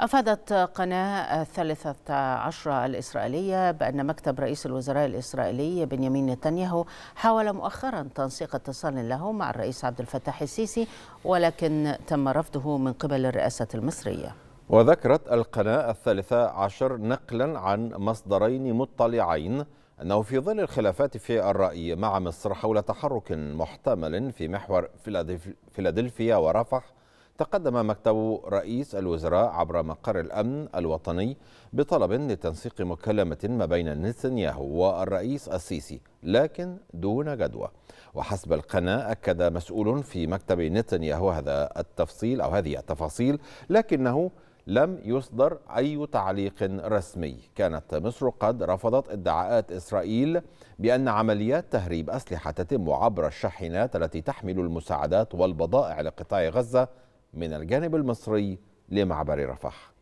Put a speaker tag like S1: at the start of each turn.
S1: أفادت قناة الثالثة عشرة الإسرائيلية بأن مكتب رئيس الوزراء الإسرائيلي بنيامين نتنياهو حاول مؤخرا تنسيق اتصال له مع الرئيس عبد الفتاح السيسي ولكن تم رفضه من قبل الرئاسة المصرية
S2: وذكرت القناة الثالثة عشر نقلا عن مصدرين مطلعين أنه في ظل الخلافات في الرأي مع مصر حول تحرك محتمل في محور فيلادلفيا ورفح تقدم مكتب رئيس الوزراء عبر مقر الأمن الوطني بطلب لتنسيق مكالمة ما بين نتنياهو والرئيس السيسي لكن دون جدوى وحسب القناة أكد مسؤول في مكتب نتنياهو هذا التفصيل أو هذه التفاصيل لكنه لم يصدر أي تعليق رسمي كانت مصر قد رفضت ادعاءات إسرائيل بأن عمليات تهريب أسلحة تتم عبر الشاحنات التي تحمل المساعدات والبضائع لقطاع غزة من الجانب المصري لمعبر رفح